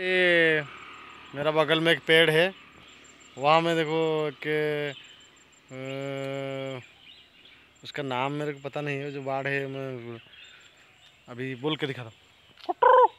ये मेरा बगल में एक पेड़ है वहाँ में देखो के उसका नाम मेरे को पता नहीं है जो बाढ़ है मैं अभी बोल के दिखा रहा हूँ